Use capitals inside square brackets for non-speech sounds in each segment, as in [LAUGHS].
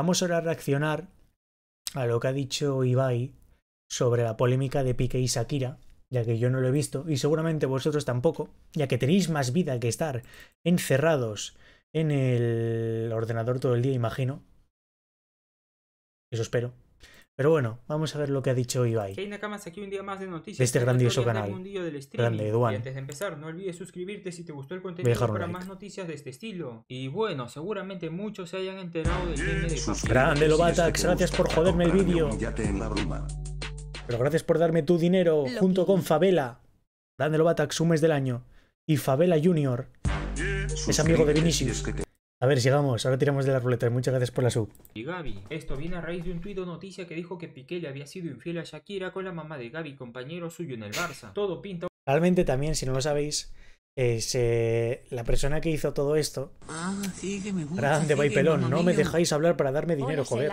Vamos ahora a reaccionar a lo que ha dicho Ibai sobre la polémica de Piqué y Shakira, ya que yo no lo he visto y seguramente vosotros tampoco, ya que tenéis más vida que estar encerrados en el ordenador todo el día, imagino. Eso espero. Pero bueno, vamos a ver lo que ha dicho Ibai. Nakamas, aquí un día más de noticias. De este grandioso canal. Grande, Eduan. antes de empezar, no olvides suscribirte si te gustó el contenido para más noticias de este estilo. Y bueno, seguramente muchos se hayan enterado del meme de Grande Lobatax, este gracias por joderme el vídeo. Pero gracias por darme tu dinero junto con Favela. Grande Lobatax, sumes del año. Y Favela Junior. Es amigo de Vinicius. A ver, sigamos. Ahora tiramos de la ruleta. Muchas gracias por la sub. Y Gaby, esto viene a raíz de un tuit noticia que dijo que Piqué había sido infiel a Shakira con la mamá de Gaby, compañero suyo en el Barça. Todo pinta... Realmente también, si no lo sabéis, eh, la persona que hizo todo esto. Ah, sí, que me gusta. Grande sí, no me dejáis hablar para darme dinero, joder.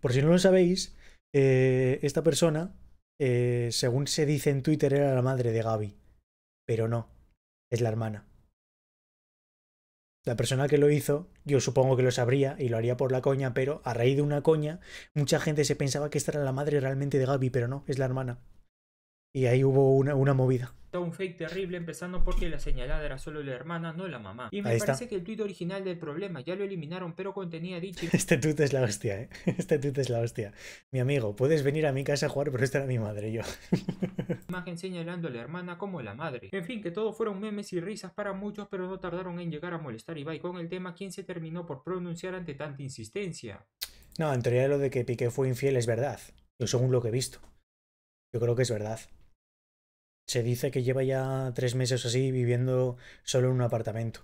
Por si no lo sabéis, eh, esta persona, eh, según se dice en Twitter, era la madre de Gaby. Pero no, es la hermana. La persona que lo hizo, yo supongo que lo sabría y lo haría por la coña, pero a raíz de una coña, mucha gente se pensaba que esta era la madre realmente de Gaby, pero no, es la hermana. Y ahí hubo una, una movida. Un fake terrible, empezando porque la señalada era solo la hermana, no la mamá. Y me parece que el tuit original del problema ya lo eliminaron, pero contenía dicho. [LAUGHS] Este tuit es la hostia, ¿eh? [LAUGHS] Este tuit es la hostia. Mi amigo, puedes venir a mi casa a jugar, pero esta era mi madre, yo. [LAUGHS] señalando a la hermana como la madre. En fin, que todo fueron memes y risas para muchos, pero no tardaron en llegar a molestar a Ibai con el tema, quien se terminó por pronunciar ante tanta insistencia. No, en teoría lo de que Piqué fue infiel es verdad. Yo según lo que he visto. Yo creo que es verdad. Se dice que lleva ya tres meses así viviendo solo en un apartamento.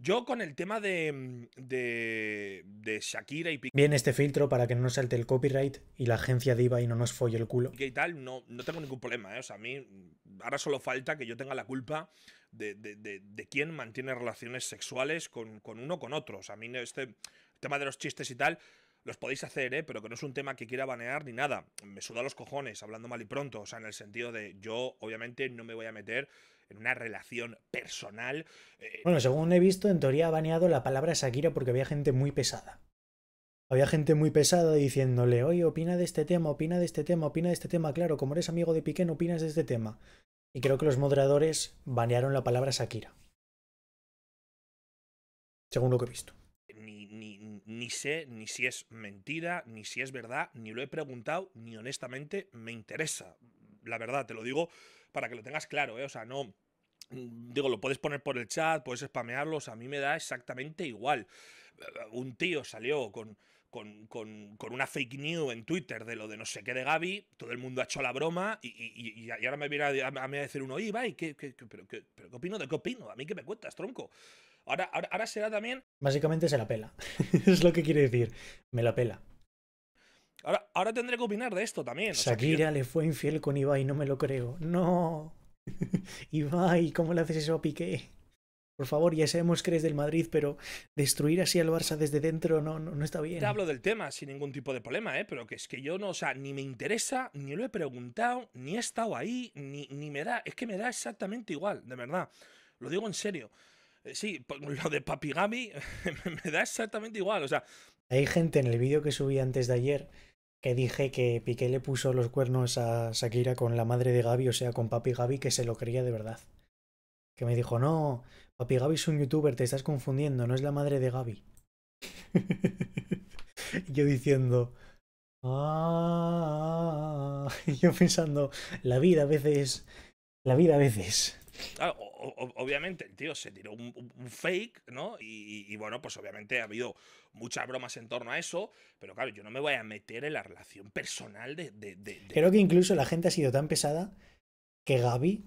Yo con el tema de, mm, Shakira y Piqué. Bien, este filtro para que no nos salte el copyright y la agencia diva y no nos folle el culo. Y tal, no, no tengo ningún problema, ¿eh? O sea, a mí mm, ahora solo falta que yo tenga la culpa de, de, de, quién mantiene relaciones sexuales con, con uno con otro. O sea, a mí este tema de los chistes y tal los podéis hacer, ¿eh? pero que no es un tema que quiera banear ni nada. Me suda los cojones, hablando mal y pronto. O sea, en el sentido de yo, obviamente, no me voy a meter en una relación personal. Eh, bueno, según he visto, en teoría ha baneado la palabra Shakira porque había gente muy pesada. Había gente muy pesada diciéndole, oye, opina de este tema, opina de este tema, opina de este tema. Claro, como eres amigo de Piqué, opinas de este tema. Y creo que los moderadores banearon la palabra Shakira. Según lo que he visto. ni, sé ni si es mentira, ni si es verdad, ni lo he preguntado, ni honestamente me interesa la verdad, te lo digo para que lo tengas claro, ¿eh? O sea, no... Digo, lo puedes poner por el chat, puedes spamearlos, a mí me da exactamente igual. Un tío salió con, con, con, con, una fake news en Twitter de lo de no sé qué de Gaby, todo el mundo ha hecho la broma y, y, y ahora me viene a, a, decir uno, y va, ¿qué, qué, qué, pero, qué, pero, qué, opino? ¿De qué opino? ¿A mí qué me cuentas, tronco? Ahora, ahora, ahora será también... Básicamente se la pela, [LAUGHS] es lo que quiere decir, me la pela. Ahora, tendré que opinar de esto también. Shakira le fue infiel con Ibai, no me lo creo. No. [LAUGHS] Ibai, ¿cómo le haces eso a Piqué? Por favor, ya sabemos que eres del Madrid, pero destruir así al Barça desde dentro no, no, está bien. Te hablo del tema sin ningún tipo de problema, ¿eh? pero que es que yo no, o sea, ni me interesa, ni lo he preguntado, ni he estado ahí, ni, ni me da, es que me da exactamente igual, de verdad. Lo digo en serio. Eh, sí, lo de Papigami [LAUGHS] me da exactamente igual. O sea, hay gente en el vídeo que subí antes de ayer que dije que Piqué le puso los cuernos a Shakira con la madre de Gaby, o sea, con papi Gaby, que se lo creía de verdad. Que me dijo, no, papi Gaby es un youtuber, te estás confundiendo, no es la madre de Gaby. [LAUGHS] yo diciendo, ah, [LAUGHS] yo pensando, la vida a veces, la vida a veces. Ah, obviamente el tío se tiró un, fake, ¿no? Y, bueno, pues obviamente ha habido muchas bromas en torno a eso, pero claro, yo no me voy a meter en la relación personal de... Creo que incluso la gente ha sido tan pesada que Gaby,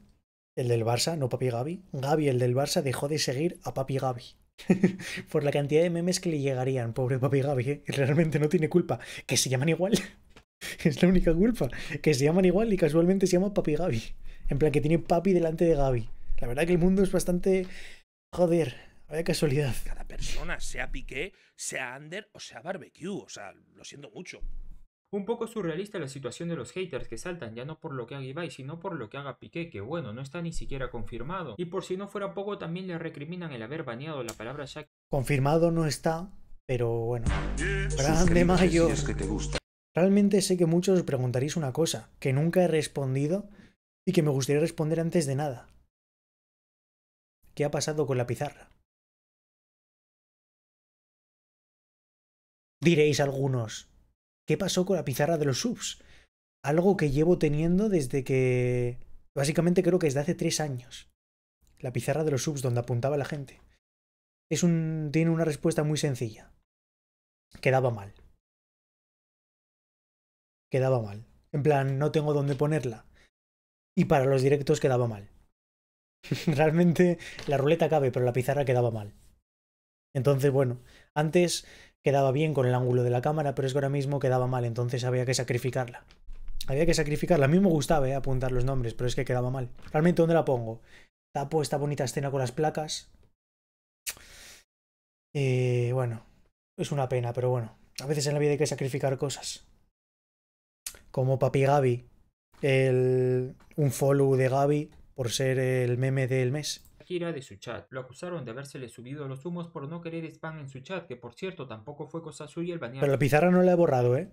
el del Barça, no papi Gaby, Gaby, el del Barça, dejó de seguir a papi Gaby. [LAUGHS] Por la cantidad de memes que le llegarían, pobre papi Gaby, ¿eh? realmente no tiene culpa, que se llaman igual. [LAUGHS] Es la única culpa. Que se llaman igual y casualmente se llama Papi Gaby. En plan, que tiene papi delante de Gaby. La verdad que el mundo es bastante. Joder, vaya casualidad. Cada persona, sea Piqué, sea Under o sea Barbecue. O sea, lo siento mucho. Un poco surrealista la situación de los haters que saltan, ya no por lo que haga Ibai, sino por lo que haga Piqué, que bueno, no está ni siquiera confirmado. Y por si no fuera poco, también le recriminan el haber baneado la palabra Shaq. Confirmado no está, pero bueno. Grande Mayo. Realmente sé que muchos os preguntaréis una cosa, que nunca he respondido y que me gustaría responder antes de nada. ¿Qué ha pasado con la pizarra? Diréis algunos, ¿qué pasó con la pizarra de los subs? Algo que llevo teniendo desde que... Básicamente creo que desde hace tres años. La pizarra de los subs donde apuntaba la gente. Es un... tiene una respuesta muy sencilla. Quedaba mal. Quedaba mal. En plan, no tengo dónde ponerla. Y para los directos quedaba mal. [LAUGHS] Realmente la ruleta cabe, pero la pizarra quedaba mal. Entonces, bueno, antes quedaba bien con el ángulo de la cámara, pero es que ahora mismo quedaba mal, entonces había que sacrificarla. Había que sacrificarla. A mí me gustaba eh, apuntar los nombres, pero es que quedaba mal. Realmente, ¿dónde la pongo? Tapo esta bonita escena con las placas. Eh, bueno, es una pena, pero bueno. A veces en la vida hay que sacrificar cosas. Como Papi Gaby. El, un follow de Gabi por ser el meme del mes de su chat. Lo acusaron de habérsele subido los humos por no querer spam en su chat, que por cierto tampoco fue cosa suya el banear. Pero la pizarra no la he borrado, ¿eh?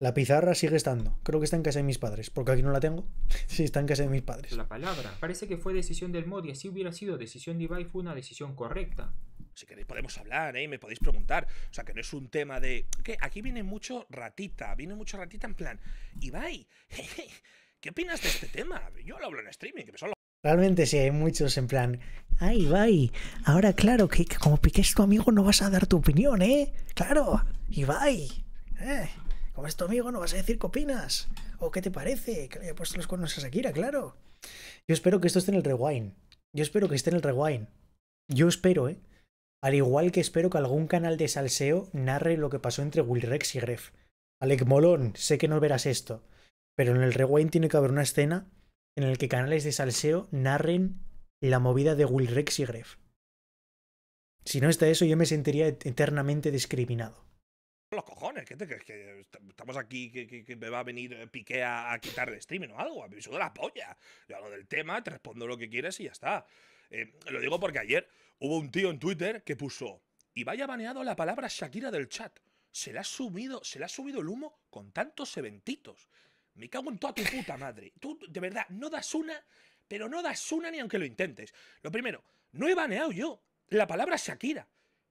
La pizarra sigue estando. Creo que está en casa de mis padres, porque aquí no la tengo. [LAUGHS] sí, está en casa de mis padres. La palabra. Parece que fue decisión del mod y así hubiera sido decisión de Ibai fue una decisión correcta. Si queréis podemos hablar, ¿eh? Me podéis preguntar. O sea, que no es un tema de... ¿Qué? Aquí viene mucho ratita, viene mucho ratita en plan... Ibai, [LAUGHS] ¿qué opinas de este tema? Yo lo hablo en streaming, que me Realmente sí, hay muchos en plan, ay, bye. ahora claro que, como piques tu amigo no vas a dar tu opinión, ¿eh? Claro, Ibai, ¿eh? como es tu amigo no vas a decir qué opinas o qué te parece, que le haya puesto los cuernos a Shakira, claro. Yo espero que esto esté en el rewind, yo espero que esté en el rewind, yo espero, ¿eh? Al igual que espero que algún canal de salseo narre lo que pasó entre Will Rex y Gref. Alec Molón, sé que no verás esto, pero en el rewind tiene que haber una escena en el que canales de salseo narren la movida de Will Rex y Gref. Si no está eso, yo me sentiría eternamente discriminado. Los cojones, que, te, crees estamos aquí, que, me va a venir eh, Piqué a, quitar de streaming o algo. A mí me la polla. Yo hablo del tema, te respondo lo que quieres y ya está. Eh, lo digo porque ayer hubo un tío en Twitter que puso y vaya baneado la palabra Shakira del chat. Se ha subido, se le ha subido el humo con tantos eventitos. Me cago en toda tu puta madre. Tú, de verdad, no das una, pero no das una ni aunque lo intentes. Lo primero, no he baneado yo la palabra Shakira.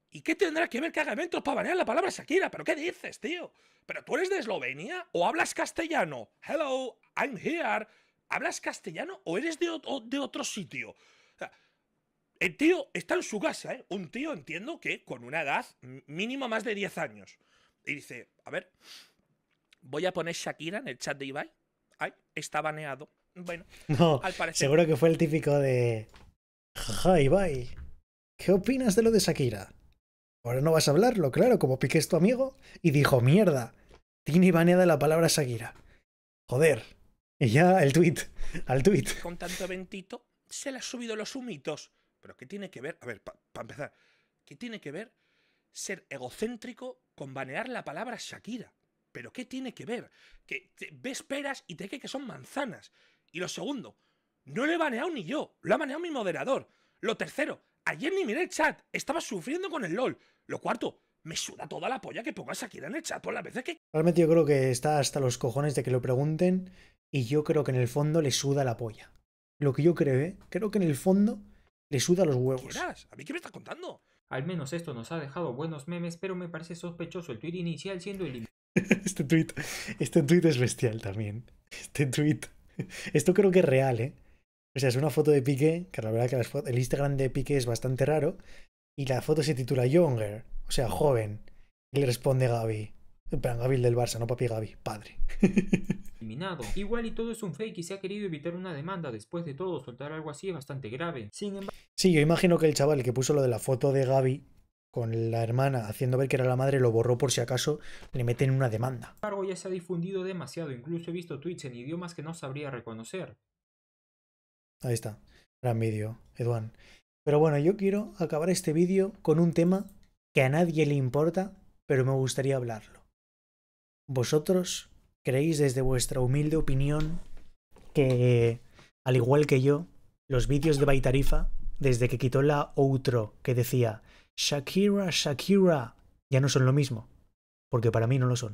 ¿Y qué tendrá que ver que haga eventos para banear la palabra Shakira? ¿Pero qué dices, tío? ¿Pero tú eres de Eslovenia o hablas castellano? Hello, I'm here. ¿Hablas castellano o eres de, de otro sitio? el tío está en su casa, ¿eh? Un tío, entiendo que con una edad mínima más de 10 años. Y dice, a ver, Voy a poner Shakira en el chat de Ibai. Ay, está baneado. Bueno, [LAUGHS] al parecer. Seguro que fue el típico de. ja, Ibai. ¿Qué opinas de lo de Shakira? Ahora no vas a hablarlo, claro, como Piqué tu amigo. Y dijo, mierda, tiene baneada la palabra Shakira. Joder. Y ya el tweet, al tweet. Con tanto ventito, se le ha subido los humitos. Pero ¿qué tiene que ver? A ver, para empezar, ¿qué tiene que ver ser egocéntrico con banear la palabra Shakira? pero ¿qué tiene que ver? Que ves peras y te que son manzanas. Y lo segundo, no lo he baneado ni yo, lo ha baneado mi moderador. Lo tercero, ayer ni miré el chat, estaba sufriendo con el LOL. Lo cuarto, me suda toda la polla que pongas aquí en el chat por las veces que... Realmente yo creo que está hasta los cojones de que lo pregunten y yo creo que en el fondo le suda la polla. Lo que yo creo, ¿eh? Creo que en el fondo le suda los huevos. ¿A mí qué me estás contando? Al menos esto nos ha dejado buenos memes, pero me parece sospechoso el tweet inicial siendo el... [LAUGHS] Este tweet, este tweet es bestial también. Este tweet. Esto creo que es real, ¿eh? O sea, es una foto de Piqué, que la verdad que el Instagram de Piqué es bastante raro, y la foto se titula Younger, o sea, joven. Y le responde Gaby. En plan, Gaby del Barça, no papi Gaby, padre. [LAUGHS] Eliminado. Igual y todo es un fake y se ha querido evitar una demanda. Después de todo, soltar algo así es bastante grave. Sin embargo... Sí, yo imagino que el chaval que puso lo de la foto de Gaby con la hermana haciendo ver que era la madre, lo borró por si acaso le meten una demanda. ya se ha difundido demasiado, incluso he visto tweets en idiomas que no sabría reconocer. Ahí está, gran vídeo, Eduan. Pero bueno, yo quiero acabar este vídeo con un tema que a nadie le importa, pero me gustaría hablarlo. ¿Vosotros creéis desde vuestra humilde opinión que, al igual que yo, los vídeos de Baitarifa, desde que quitó la outro que decía Shakira, Shakira, ya no son lo mismo, porque para mí no lo son.